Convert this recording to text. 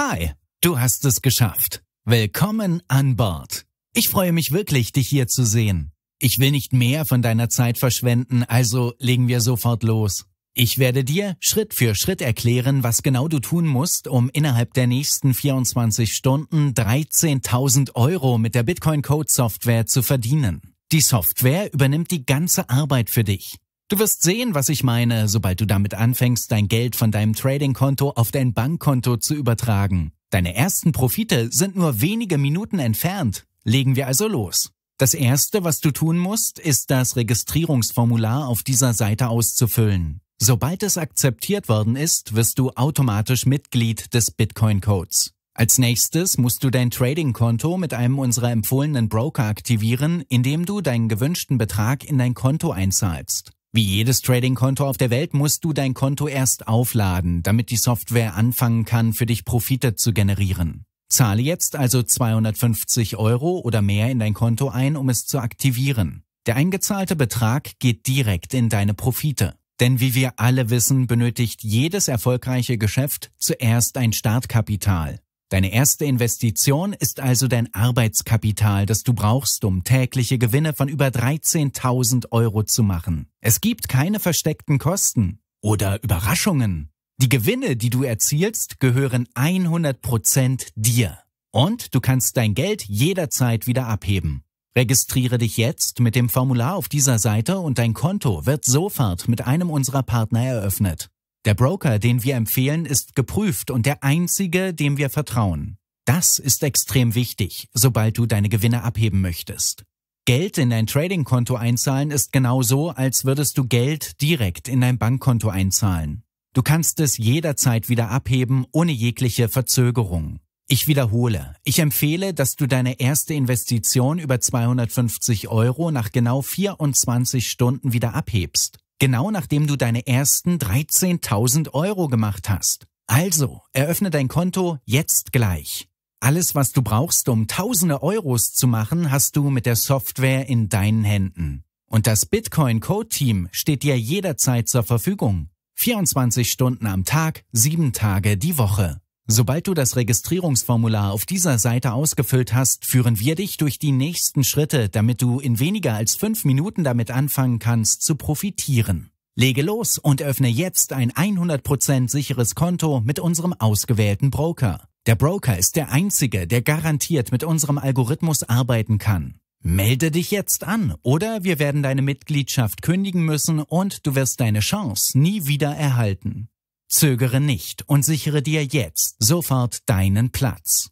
Hi, du hast es geschafft. Willkommen an Bord. Ich freue mich wirklich, dich hier zu sehen. Ich will nicht mehr von deiner Zeit verschwenden, also legen wir sofort los. Ich werde dir Schritt für Schritt erklären, was genau du tun musst, um innerhalb der nächsten 24 Stunden 13.000 Euro mit der Bitcoin Code Software zu verdienen. Die Software übernimmt die ganze Arbeit für dich. Du wirst sehen, was ich meine, sobald du damit anfängst, dein Geld von deinem Trading-Konto auf dein Bankkonto zu übertragen. Deine ersten Profite sind nur wenige Minuten entfernt. Legen wir also los. Das erste, was du tun musst, ist das Registrierungsformular auf dieser Seite auszufüllen. Sobald es akzeptiert worden ist, wirst du automatisch Mitglied des Bitcoin Codes. Als nächstes musst du dein Trading-Konto mit einem unserer empfohlenen Broker aktivieren, indem du deinen gewünschten Betrag in dein Konto einzahlst. Wie jedes Trading-Konto auf der Welt musst du dein Konto erst aufladen, damit die Software anfangen kann, für dich Profite zu generieren. Zahle jetzt also 250 Euro oder mehr in dein Konto ein, um es zu aktivieren. Der eingezahlte Betrag geht direkt in deine Profite. Denn wie wir alle wissen, benötigt jedes erfolgreiche Geschäft zuerst ein Startkapital. Deine erste Investition ist also dein Arbeitskapital, das du brauchst, um tägliche Gewinne von über 13.000 Euro zu machen. Es gibt keine versteckten Kosten oder Überraschungen. Die Gewinne, die du erzielst, gehören 100% dir. Und du kannst dein Geld jederzeit wieder abheben. Registriere dich jetzt mit dem Formular auf dieser Seite und dein Konto wird sofort mit einem unserer Partner eröffnet. Der Broker, den wir empfehlen, ist geprüft und der einzige, dem wir vertrauen. Das ist extrem wichtig, sobald du deine Gewinne abheben möchtest. Geld in dein Trading-Konto einzahlen ist genauso, als würdest du Geld direkt in dein Bankkonto einzahlen. Du kannst es jederzeit wieder abheben, ohne jegliche Verzögerung. Ich wiederhole, ich empfehle, dass du deine erste Investition über 250 Euro nach genau 24 Stunden wieder abhebst. Genau nachdem du deine ersten 13.000 Euro gemacht hast. Also, eröffne dein Konto jetzt gleich. Alles, was du brauchst, um tausende Euros zu machen, hast du mit der Software in deinen Händen. Und das Bitcoin Code Team steht dir jederzeit zur Verfügung. 24 Stunden am Tag, 7 Tage die Woche. Sobald du das Registrierungsformular auf dieser Seite ausgefüllt hast, führen wir dich durch die nächsten Schritte, damit du in weniger als fünf Minuten damit anfangen kannst zu profitieren. Lege los und öffne jetzt ein 100% sicheres Konto mit unserem ausgewählten Broker. Der Broker ist der einzige, der garantiert mit unserem Algorithmus arbeiten kann. Melde dich jetzt an oder wir werden deine Mitgliedschaft kündigen müssen und du wirst deine Chance nie wieder erhalten. Zögere nicht und sichere dir jetzt sofort deinen Platz.